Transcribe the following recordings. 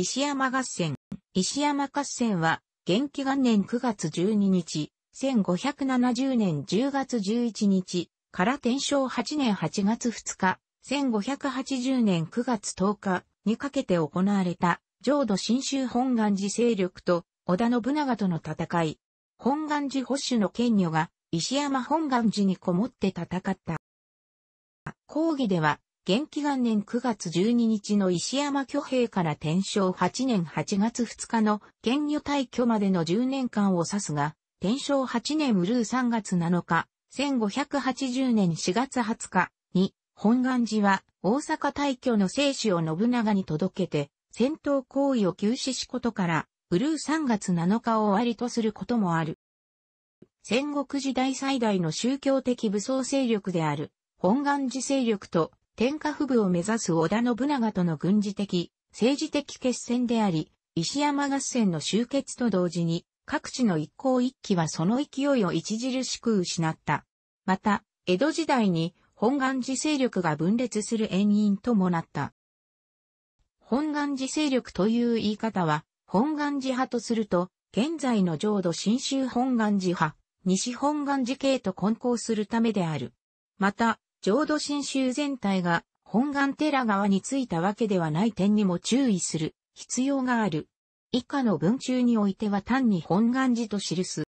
石山合戦。石山合戦は、元気元年9月12日、1570年10月11日、から天正8年8月2日、1580年9月10日にかけて行われた、浄土真宗本願寺勢力と織田信長との戦い。本願寺保守の権女が石山本願寺にこもって戦った。講義では、元気元年9月12日の石山巨兵から天正8年8月2日の県魚退去までの10年間を指すが、天正8年ウルー3月7日、1580年4月20日に、本願寺は大阪退去の生死を信長に届けて、戦闘行為を休止しことから、ウルー3月7日を終わりとすることもある。戦国時代最大の宗教的武装勢力である、本願寺勢力と天下布武を目指す織田信長との軍事的、政治的決戦であり、石山合戦の終結と同時に、各地の一向一揆はその勢いを著しく失った。また、江戸時代に本願寺勢力が分裂する縁因ともなった。本願寺勢力という言い方は、本願寺派とすると、現在の浄土新州本願寺派、西本願寺系と混交するためである。また、浄土真宗全体が本願寺側についたわけではない点にも注意する必要がある。以下の文中においては単に本願寺と記す。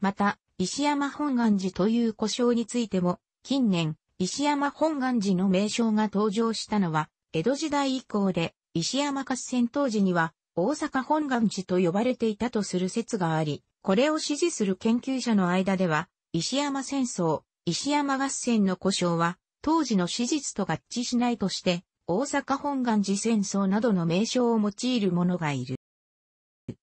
また、石山本願寺という故障についても、近年、石山本願寺の名称が登場したのは、江戸時代以降で、石山合戦当時には、大阪本願寺と呼ばれていたとする説があり、これを支持する研究者の間では、石山戦争、石山合戦の故障は、当時の史実と合致しないとして、大阪本願寺戦争などの名称を用いる者がいる。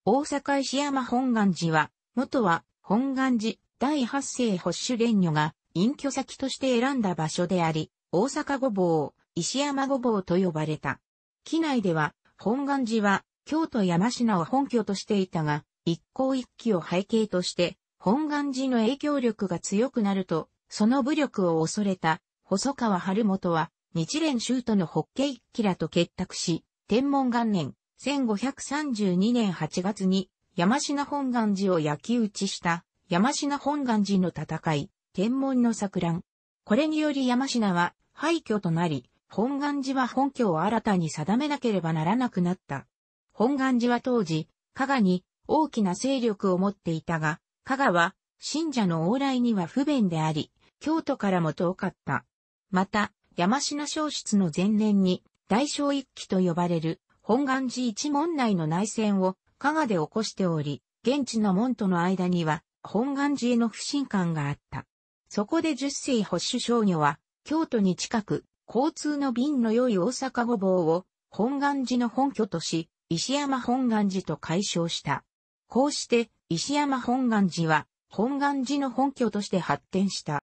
大阪石山本願寺は、元は本願寺第八世保守連女が隠居先として選んだ場所であり、大阪御坊を石山御坊と呼ばれた。機内では、本願寺は京都山品を本拠としていたが、一向一揆を背景として、本願寺の影響力が強くなると、その武力を恐れた、細川晴元は、日蓮宗とのホッケ一騎らと結託し、天文元年、1532年8月に、山品本願寺を焼き打ちした、山品本願寺の戦い、天文の作乱。これにより山品は廃墟となり、本願寺は本拠を新たに定めなければならなくなった。本願寺は当時、加賀に大きな勢力を持っていたが、加賀は信者の往来には不便であり、京都からも遠かった。また、山科小室の前年に、大正一揆と呼ばれる、本願寺一門内の内戦を、加賀で起こしており、現地の門との間には、本願寺への不信感があった。そこで十世保守商女は、京都に近く、交通の便の良い大阪御坊を、本願寺の本拠とし、石山本願寺と解消した。こうして、石山本願寺は、本願寺の本拠として発展した。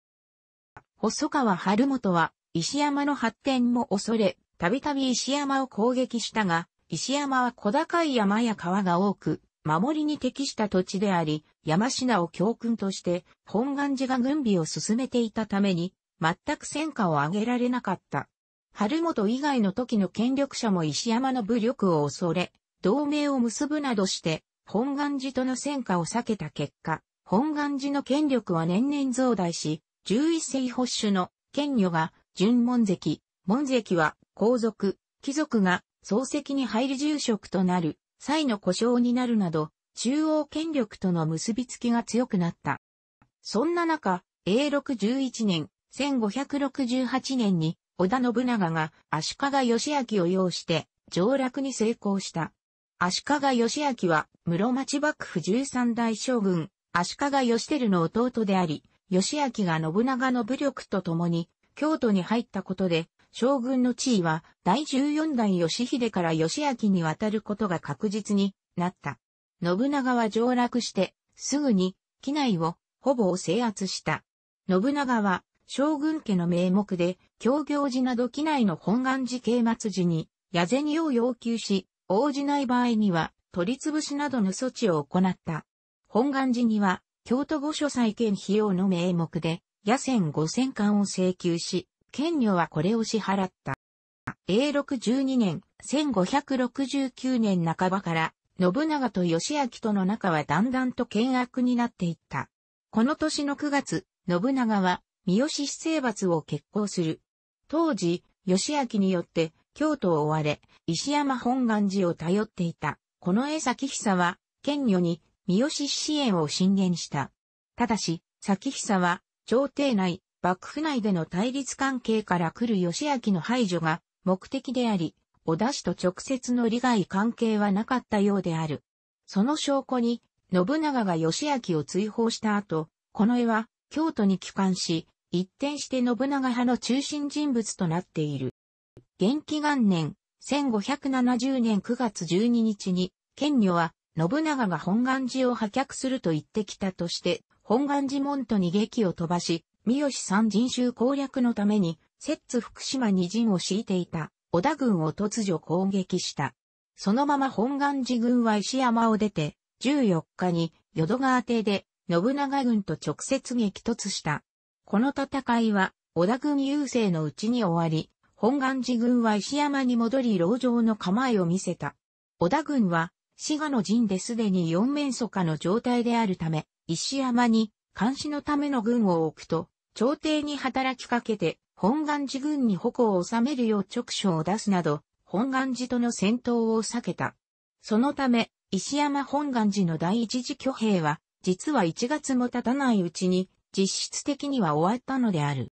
細川晴元は、石山の発展も恐れ、たびたび石山を攻撃したが、石山は小高い山や川が多く、守りに適した土地であり、山品を教訓として、本願寺が軍備を進めていたために、全く戦果を上げられなかった。春元以外の時の権力者も石山の武力を恐れ、同盟を結ぶなどして、本願寺との戦果を避けた結果、本願寺の権力は年々増大し、11世保守の権女が純門籍。門籍は皇族、貴族が漱石に入る住職となる際の故障になるなど、中央権力との結びつきが強くなった。そんな中、永禄1一年、1568年に、織田信長が足利義明を擁して、上洛に成功した。足利義明は、室町幕府13代将軍、足利義輝の弟であり、義明が信長の武力と共に、京都に入ったことで、将軍の地位は第14代義秀から義明に渡ることが確実になった。信長は上洛して、すぐに、機内をほぼ制圧した。信長は、将軍家の名目で、協業寺など機内の本願寺刑末寺に、矢銭を要求し、応じない場合には、取り潰しなどの措置を行った。本願寺には、京都御所再建費用の名目で、野戦五千貫を請求し、県女はこれを支払った。永禄12年、1569年半ばから、信長と義明との仲はだんだんと険悪になっていった。この年の9月、信長は、三好市政伐を決行する。当時、義明によって、京都を追われ、石山本願寺を頼っていた。この江崎久は、県女に、三好支援を進言した。ただし、先久は、朝廷内、幕府内での対立関係から来る義明の排除が目的であり、小田氏と直接の利害関係はなかったようである。その証拠に、信長が義明を追放した後、この絵は京都に帰還し、一転して信長派の中心人物となっている。元気元年、1570年9月12日に、賢女は信長が本願寺を破却すると言ってきたとして、本願寺門徒に劇を飛ばし、三好三人衆攻略のために、摂津福島に陣を敷いていた、織田軍を突如攻撃した。そのまま本願寺軍は石山を出て、14日に淀川邸で信長軍と直接激突した。この戦いは織田軍優勢のうちに終わり、本願寺軍は石山に戻り牢城の構えを見せた。織田軍は滋賀の陣ですでに四面楚歌の状態であるため、石山に監視のための軍を置くと、朝廷に働きかけて、本願寺軍に矛を収めるよう直書を出すなど、本願寺との戦闘を避けた。そのため、石山本願寺の第一次挙兵は、実は1月も経たないうちに、実質的には終わったのである。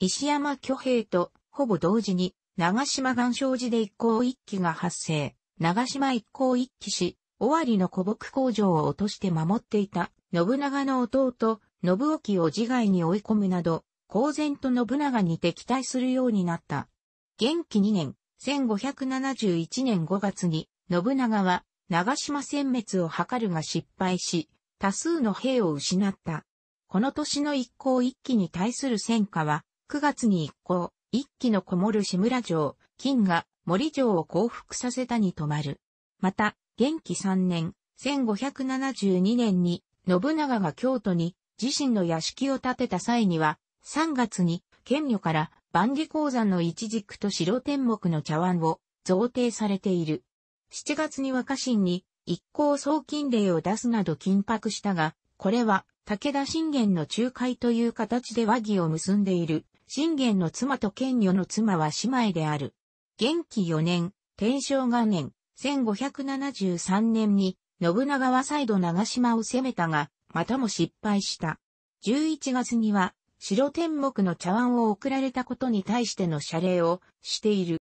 石山挙兵と、ほぼ同時に、長島岩礁寺で一向一揆が発生。長島一向一騎し、尾張の古木工場を落として守っていた信長の弟、信沖を自害に追い込むなど、公然と信長に敵対するようになった。元気2年、1571年5月に、信長は長島殲滅を図るが失敗し、多数の兵を失った。この年の一向一騎に対する戦果は、9月に一向、一騎のこもる志村城、金が森城を降伏させたに止まる。また、元気3年、1572年に、信長が京都に自身の屋敷を建てた際には、3月に、県女から万里鉱山の一軸と白天目の茶碗を贈呈されている。7月には家臣に一行送金令を出すなど緊迫したが、これは武田信玄の仲介という形で和議を結んでいる。信玄の妻と県女の妻は姉妹である。元気4年、天正元年、1573年に、信長は再度長島を攻めたが、またも失敗した。11月には、白天目の茶碗を送られたことに対しての謝礼をしている。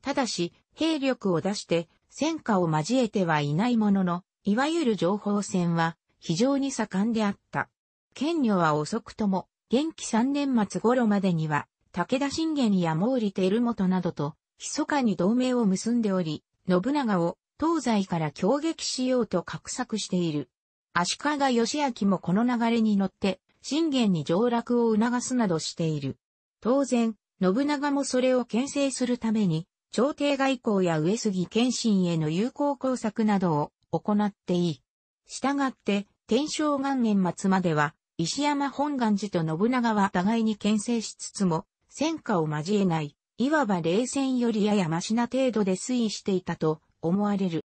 ただし、兵力を出して、戦火を交えてはいないものの、いわゆる情報戦は非常に盛んであった。権女は遅くとも、元気3年末頃までには、武田信玄や毛利輝元などと、密かに同盟を結んでおり、信長を東西から攻撃しようと画策している。足利義明もこの流れに乗って、信玄に上洛を促すなどしている。当然、信長もそれを牽制するために、朝廷外交や上杉謙信への友好工作などを行っていい。したがって、天正元年末までは、石山本願寺と信長は互いに牽制しつつも、戦火を交えない、いわば冷戦よりややましな程度で推移していたと思われる。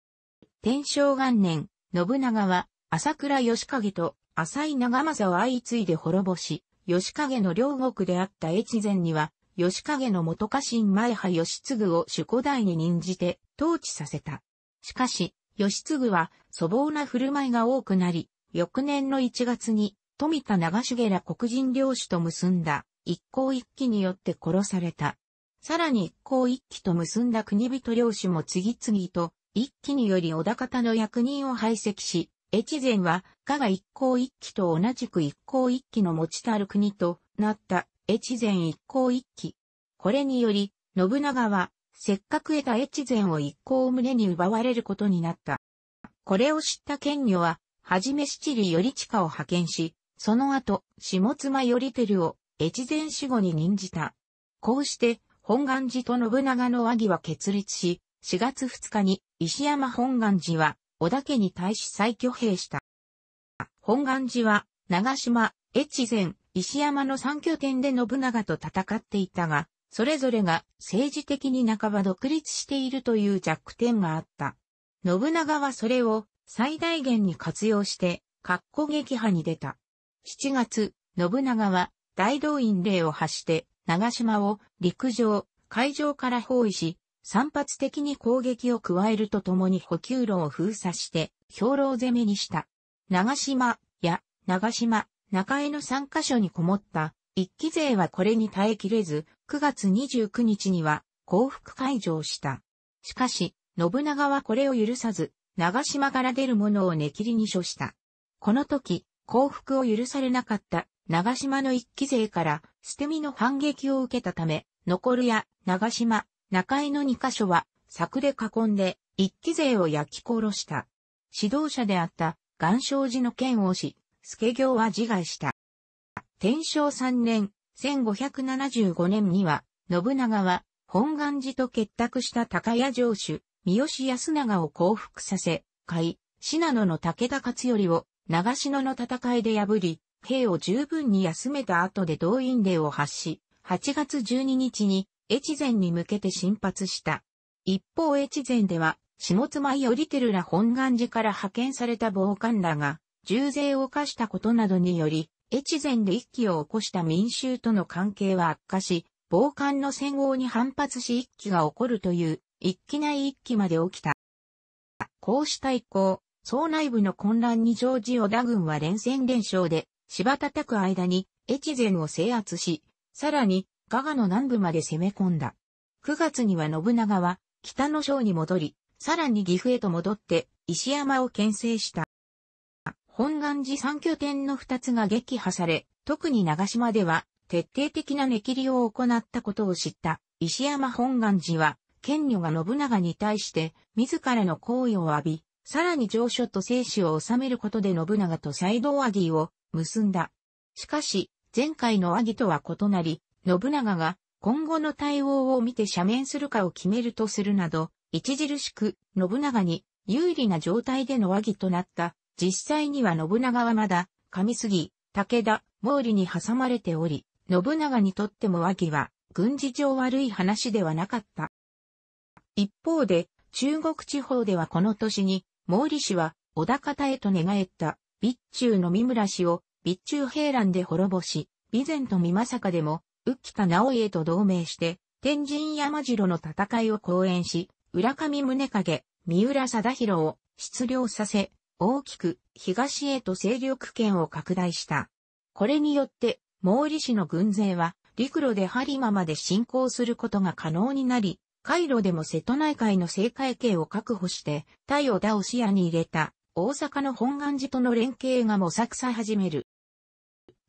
天正元年、信長は、朝倉義景と浅井長政を相次いで滅ぼし、義景の両国であった越前には、義景の元家臣前派義継を主古代に任じて統治させた。しかし、義継は粗暴な振る舞いが多くなり、翌年の1月に富田長重ら黒人領主と結んだ一向一揆によって殺された。さらに一向一揆と結んだ国人領主も次々と、一揆により小田方の役人を排斥し、越前は、加賀一向一揆と同じく一向一揆の持ちたる国となった越前一向一揆。これにより、信長は、せっかく得た越前を一向を胸に奪われることになった。これを知った賢女は、はじめ七里頼親を派遣し、その後、下妻頼照を越前守護に任じた。こうして、本願寺と信長の和議は決裂し、4月2日に石山本願寺は織田家に対し再挙兵した。本願寺は長島、越前、石山の3拠点で信長と戦っていたが、それぞれが政治的に半ば独立しているという弱点があった。信長はそれを最大限に活用して、格好撃破に出た。7月、信長は大動員令を発して、長島を陸上、海上から包囲し、散発的に攻撃を加えるとともに補給路を封鎖して、兵糧攻めにした。長島、や、長島、中江の3カ所にこもった、一期勢はこれに耐えきれず、9月29日には降伏解除した。しかし、信長はこれを許さず、長島から出る者を根切りに処した。この時、降伏を許されなかった長島の一期勢から捨て身の反撃を受けたため、残るや長島、中井の二箇所は柵で囲んで一期勢を焼き殺した。指導者であった岩昌寺の剣を押し、助行は自害した。天正三年、1575年には、信長は本願寺と結託した高屋城主、三好康長を降伏させ、甲斐、信濃の武田勝頼を長篠の戦いで破り、兵を十分に休めた後で動員令を発し、8月12日に越前に向けて進発した。一方越前では、下妻よりてるら本願寺から派遣された暴漢らが、重税を課したことなどにより、越前で一揆を起こした民衆との関係は悪化し、暴漢の戦後に反発し一揆が起こるという、一揆内一揆まで起きた。こうした以降、総内部の混乱に乗じ織田軍は連戦連勝で、芝叩く間に越前を制圧し、さらに加賀の南部まで攻め込んだ。9月には信長は北の省に戻り、さらに岐阜へと戻って石山を牽制した。本願寺三拠点の二つが撃破され、特に長島では徹底的な根切りを行ったことを知った石山本願寺は、剣女が信長に対して自らの行為を浴び、さらに上書と生死を収めることで信長と再度和アギーを結んだ。しかし、前回の和議とは異なり、信長が今後の対応を見て赦免するかを決めるとするなど、著しく信長に有利な状態での和議となった。実際には信長はまだ、上杉、武田、毛利に挟まれており、信長にとっても和議は軍事上悪い話ではなかった。一方で、中国地方ではこの年に、毛利氏は小田方へと寝返った備中の三村氏を備中平乱で滅ぼし、備前と三政でも、浮田直家と同盟して、天神山城の戦いを講演し、浦上宗影、三浦貞弘を出領させ、大きく東へと勢力圏を拡大した。これによって、毛利氏の軍勢は、陸路で播磨まで進行することが可能になり、回路でも瀬戸内海の政界系を確保して、陽田を視野に入れた。大阪の本願寺との連携が模索さ始める。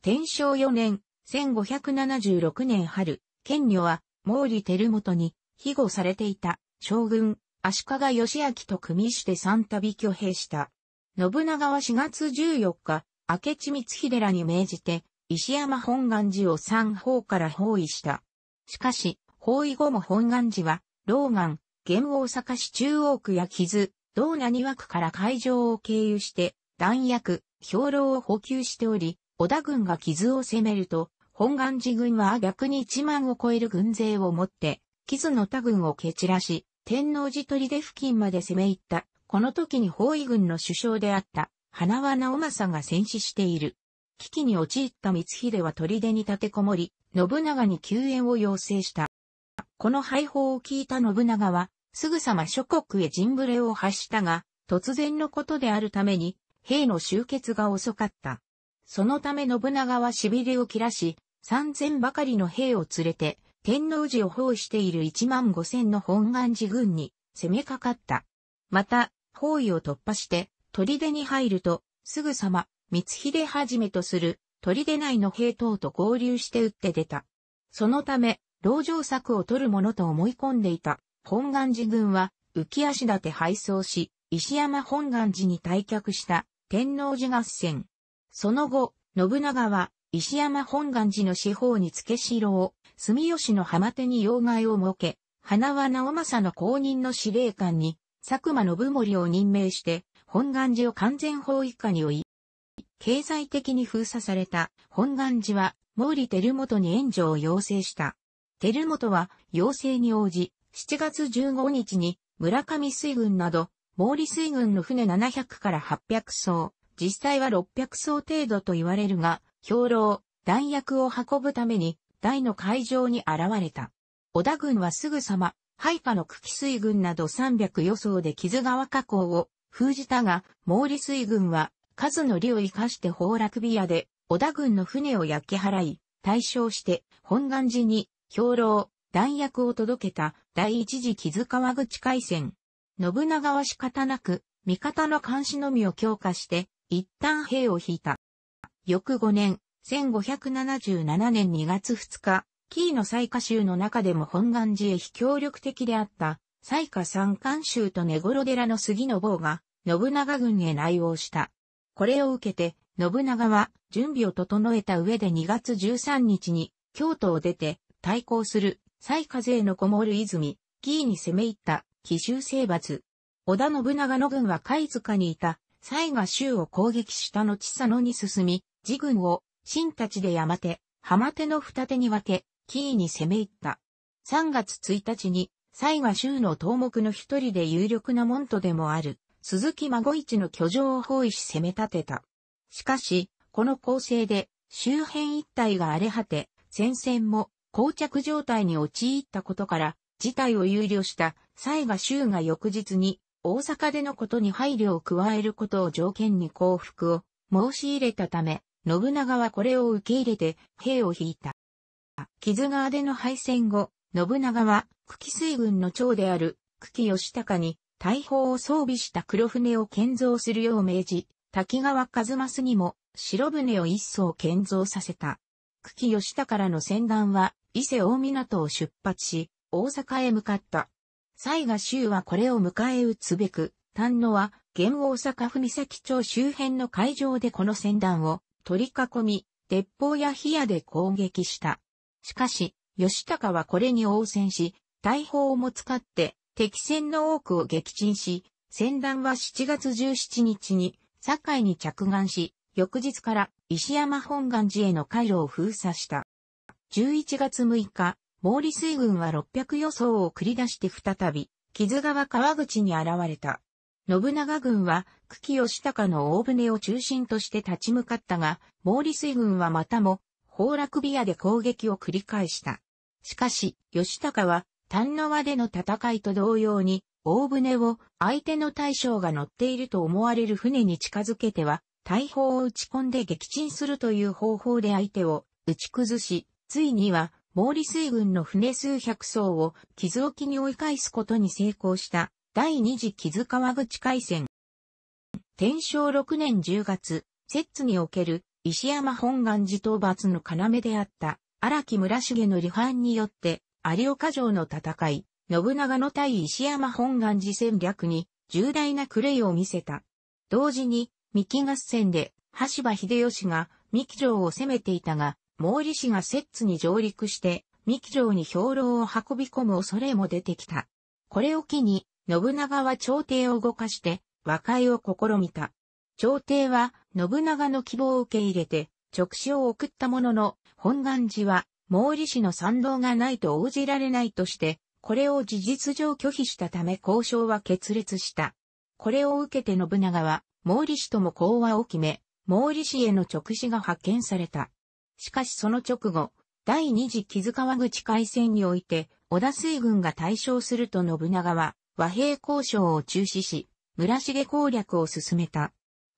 天正4年、1576年春、県女は毛利輝元に庇護されていた将軍、足利義明と組みして三度挙兵した。信長は4月14日、明智光秀らに命じて、石山本願寺を三方から包囲した。しかし、包囲後も本願寺は、老眼、現大阪市中央区や木津、同何枠から会場を経由して、弾薬、兵糧を補給しており、織田軍が傷を攻めると、本願寺軍は逆に1万を超える軍勢を持って、傷の他軍を蹴散らし、天王寺取出付近まで攻め入った。この時に包囲軍の首相であった、花輪直政が戦死している。危機に陥った光秀は砦に立てこもり、信長に救援を要請した。この敗報を聞いた信長は、すぐさま諸国へ陣ブレを発したが、突然のことであるために、兵の集結が遅かった。そのため信長は痺れを切らし、三千ばかりの兵を連れて、天皇寺を包囲している一万五千の本願寺軍に攻めかかった。また、包囲を突破して、砦に入ると、すぐさま、光秀はじめとする、砦内の兵等と合流して撃って出た。そのため、牢城策を取るものと思い込んでいた本願寺軍は浮足立て敗走し、石山本願寺に退却した天王寺合戦。その後、信長は石山本願寺の四方に付け城を、住吉の浜手に要害を設け、花輪直政の公認の司令官に、佐久間信盛を任命して、本願寺を完全包囲下に追い、経済的に封鎖された本願寺は、毛利輝元に援助を要請した。輝元は要請に応じ、7月15日に村上水軍など、毛利水軍の船700から800艘、実際は600艘程度と言われるが、兵糧、弾薬を運ぶために、大の海上に現れた。織田軍はすぐさま、ハイパの茎水軍など300予想で木津川河口を封じたが、毛利水軍は、数の利を生かして崩落ビアで、織田軍の船を焼き払い、対象して、本願寺に、兵糧、弾薬を届けた第一次木津川口海戦。信長は仕方なく、味方の監視のみを強化して、一旦兵を引いた。翌5年、1577年2月2日、キーの最下州の中でも本願寺へ非協力的であった、最下三冠州と根頃寺の杉の坊が、信長軍へ内応した。これを受けて、信長は準備を整えた上で2月13日に京都を出て対抗する最下勢のもる泉、義ーに攻め入った、奇襲征伐。織田信長の軍は貝塚にいた、西賀州を攻撃した後佐野に進み、自軍を、新たちで山手、浜手の二手に分け、キーに攻め入った。3月1日に、西賀州の東目の一人で有力な門徒でもある、鈴木孫一の居城を包囲し攻め立てた。しかし、この構成で、周辺一帯が荒れ果て、戦線も膠着状態に陥ったことから、事態を憂慮した西賀州が翌日に、大阪でのことに配慮を加えることを条件に降伏を申し入れたため、信長はこれを受け入れて兵を引いた。木津川での敗戦後、信長は久喜水軍の長である久喜義高に大砲を装備した黒船を建造するよう命じ、滝川一正にも白船を一艘建造させた。久喜義高らの戦断は伊勢大港を出発し、大阪へ向かった。西賀州はこれを迎え撃つべく、丹野は、現大阪府岬町周辺の海上でこの船団を取り囲み、鉄砲や火矢で攻撃した。しかし、吉高はこれに応戦し、大砲も使って敵船の多くを撃沈し、船団は7月17日に堺に着岸し、翌日から石山本願寺への回路を封鎖した。11月6日、毛利水軍は600予想を繰り出して再び、木津川川口に現れた。信長軍は、久喜義高の大船を中心として立ち向かったが、毛利水軍はまたも、崩落ビアで攻撃を繰り返した。しかし、義高は、丹野輪での戦いと同様に、大船を相手の大将が乗っていると思われる船に近づけては、大砲を撃ち込んで撃沈するという方法で相手を打ち崩し、ついには、毛利水軍の船数百艘を傷沖に追い返すことに成功した第二次傷川口海戦。天正6年10月、摂津における石山本願寺討伐の要であった荒木村重の離反によって有岡城の戦い、信長の対石山本願寺戦略に重大な狂いを見せた。同時に、三木合戦で、羽柴秀吉が三木城を攻めていたが、毛利氏が摂津に上陸して、三木城に兵糧を運び込む恐れも出てきた。これを機に、信長は朝廷を動かして、和解を試みた。朝廷は、信長の希望を受け入れて、直使を送ったものの、本願寺は、毛利氏の賛同がないと応じられないとして、これを事実上拒否したため交渉は決裂した。これを受けて信長は、毛利氏とも講和を決め、毛利氏への直使が派遣された。しかしその直後、第二次木津川口海戦において、織田水軍が対象すると信長は、和平交渉を中止し、村重攻略を進めた。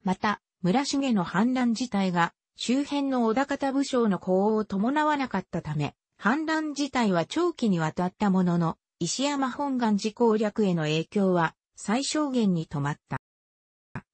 また、村重の反乱自体が、周辺の小田方武将の功を伴わなかったため、反乱自体は長期にわたったものの、石山本願寺攻略への影響は最小限に止まった。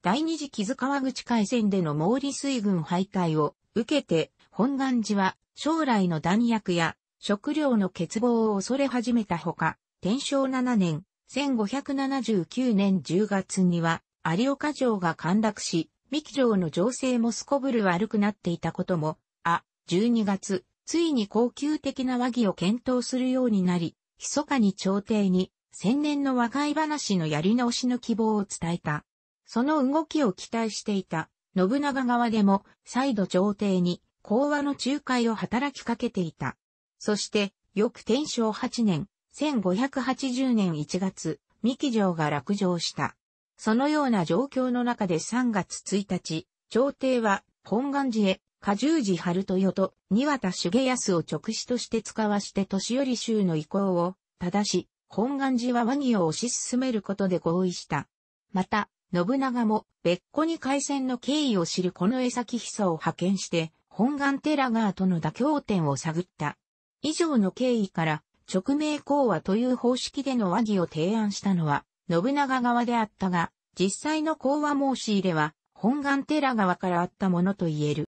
第二次木津川口海戦での毛利水軍敗退を受けて本願寺は将来の弾薬や食料の欠乏を恐れ始めたほか、天正7年、1579年10月には有岡城が陥落し、三木城の情勢もすこぶる悪くなっていたことも、あ、12月、ついに高級的な和議を検討するようになり、密かに朝廷に、千年の和解話のやり直しの希望を伝えた。その動きを期待していた、信長側でも、再度朝廷に、講和の仲介を働きかけていた。そして、翌天正8年、1580年1月、三木城が落城した。そのような状況の中で3月1日、朝廷は本願寺へ、加重寺春豊と二渡重康を直使として使わして年寄り衆の意向を正し、本願寺は和議を推し進めることで合意した。また、信長も別個に海戦の経緯を知るこの江崎久を派遣して、本願テラガーとの妥協点を探った。以上の経緯から、直命講和という方式での和議を提案したのは、信長側であったが、実際の講和申し入れは、本願寺側からあったものと言える。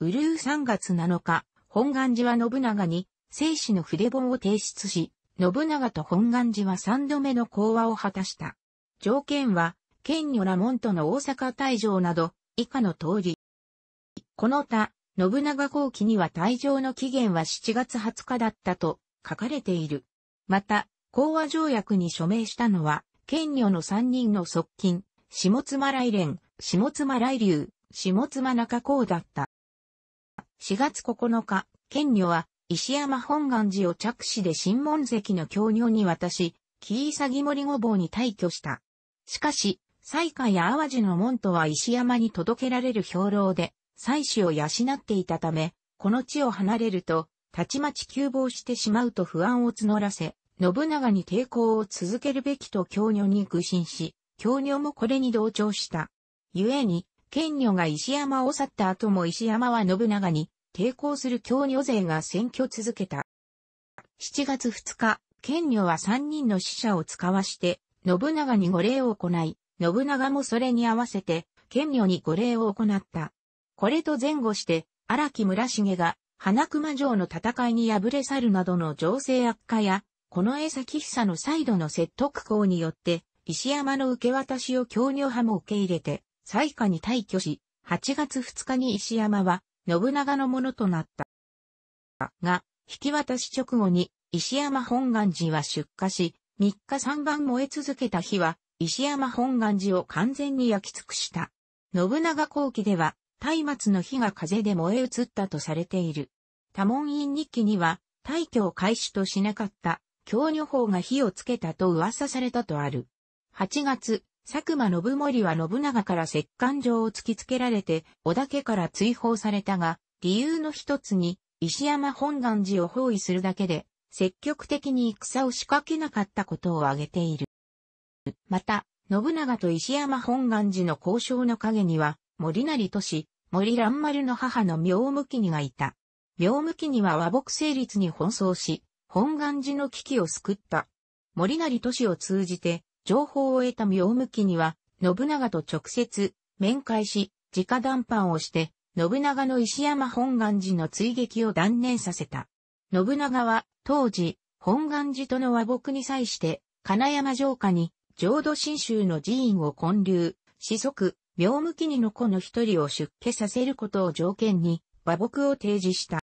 うるう3月7日、本願寺は信長に、生死の筆本を提出し、信長と本願寺は3度目の講和を果たした。条件は、県女ら門との大阪大城など、以下の通り、この他、信長後期には退場の期限は7月20日だったと書かれている。また、講和条約に署名したのは、県女の3人の側近、下妻来連、下妻来流、下妻中公だった。4月9日、県女は、石山本願寺を着手で新門関の教女に渡し、木イ詐欺森御坊に退去した。しかし、西海や淡路の門とは石山に届けられる兵糧で、妻子を養っていたため、この地を離れると、たちまち急亡してしまうと不安を募らせ、信長に抵抗を続けるべきと京女に愚心し、京女もこれに同調した。故に、県女が石山を去った後も石山は信長に抵抗する京女勢が選挙続けた。7月2日、県女は3人の死者を使わして、信長に御礼を行い、信長もそれに合わせて、県女に御礼を行った。これと前後して、荒木村重が、花熊城の戦いに敗れ去るなどの情勢悪化や、この江崎久の再度の説得校によって、石山の受け渡しを協女派も受け入れて、最下に退去し、8月2日に石山は、信長のものとなった。が、引き渡し直後に、石山本願寺は出火し、3日3番燃え続けた日は、石山本願寺を完全に焼き尽くした。信長後期では、松明の火が風で燃え移ったとされている。多門院日記には、退去を開始としなかった京女法が火をつけたと噂されたとある。8月、佐久間信盛は信長から石棺状を突きつけられて、織田家から追放されたが、理由の一つに、石山本願寺を包囲するだけで、積極的に戦を仕掛けなかったことを挙げている。また、信長と石山本願寺の交渉の陰には、森成都市、森蘭丸の母の妙きにがいた。妙きには和睦成立に奔走し、本願寺の危機を救った。森成都市を通じて、情報を得た妙きには、信長と直接、面会し、直談判をして、信長の石山本願寺の追撃を断念させた。信長は、当時、本願寺との和睦に際して、金山城下に、浄土真宗の寺院を建立、子息、病向きにの子の一人を出家させることを条件に、和睦を提示した。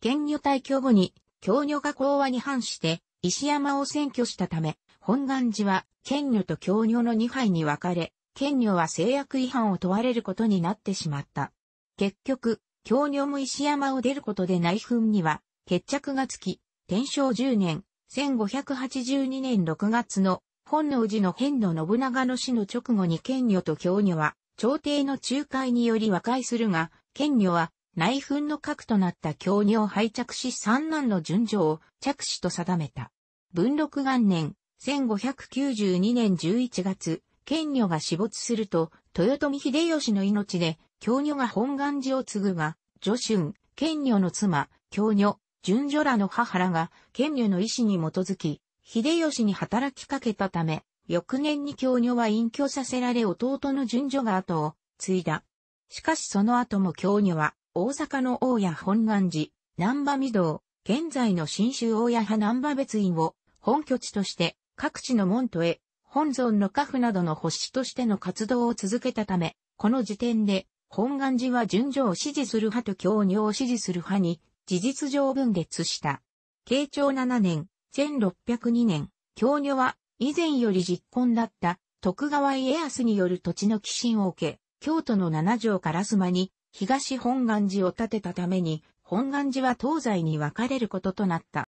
県女退去後に、京女が講和に反して、石山を占拠したため、本願寺は、県女と京女の二杯に分かれ、県女は制約違反を問われることになってしまった。結局、京女も石山を出ることで内紛には、決着がつき、天正10年、1582年6月の本能寺の変の信長の死の直後に賢女と京女は、朝廷の仲介により和解するが、賢女は内紛の核となった京女を拝着し三男の順序を着手と定めた。文禄元年、1592年11月、賢女が死没すると、豊臣秀吉の命で、京女が本願寺を継ぐが、女春、賢女の妻、京女、順序らの母らが、賢女の意志に基づき、秀吉に働きかけたため、翌年に京女は隠居させられ弟の順序が後を継いだ。しかしその後も京女は、大阪の大谷本願寺、南波御堂、現在の新州大谷派南波別院を本拠地として各地の門徒へ本尊の家父などの保守としての活動を続けたため、この時点で本願寺は順序を支持する派と教女を支持する派に事実上分裂した。慶長7年、1602年、京女は以前より実婚だった徳川家康による土地の寄進を受け、京都の七条から須磨に東本願寺を建てたために、本願寺は東西に分かれることとなった。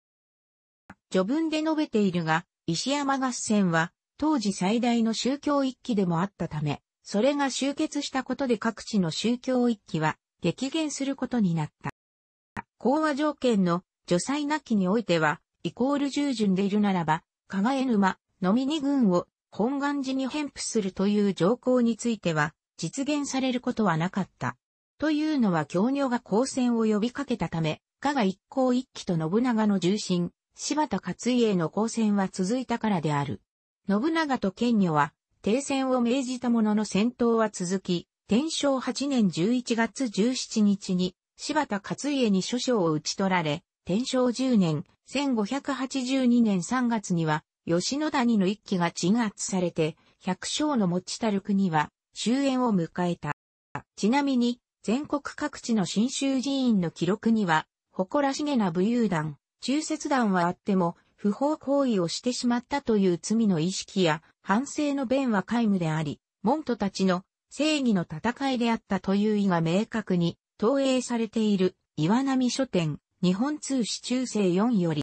序文で述べているが、石山合戦は当時最大の宗教一揆でもあったため、それが集結したことで各地の宗教一揆は激減することになった。講和条件の除災なきにおいては、イコール従順でいるならば、加賀江沼のみに軍を本願寺に返付するという条項については、実現されることはなかった。というのは京女が交戦を呼びかけたため、加賀一行一騎と信長の重臣、柴田勝家の交戦は続いたからである。信長と県女は、停戦を命じたものの戦闘は続き、天正8年11月17日に、柴田勝家に諸将を討ち取られ、天正10年1582年3月には、吉野谷の一揆が鎮圧されて、百姓の持ちたる国は終焉を迎えた。ちなみに、全国各地の新州寺院の記録には、誇らしげな武勇団、中節団はあっても、不法行為をしてしまったという罪の意識や反省の弁は皆無であり、門徒たちの正義の戦いであったという意が明確に投影されている岩波書店日本通史中世4より、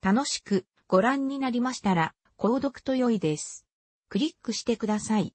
楽しくご覧になりましたら、購読と良いです。クリックしてください。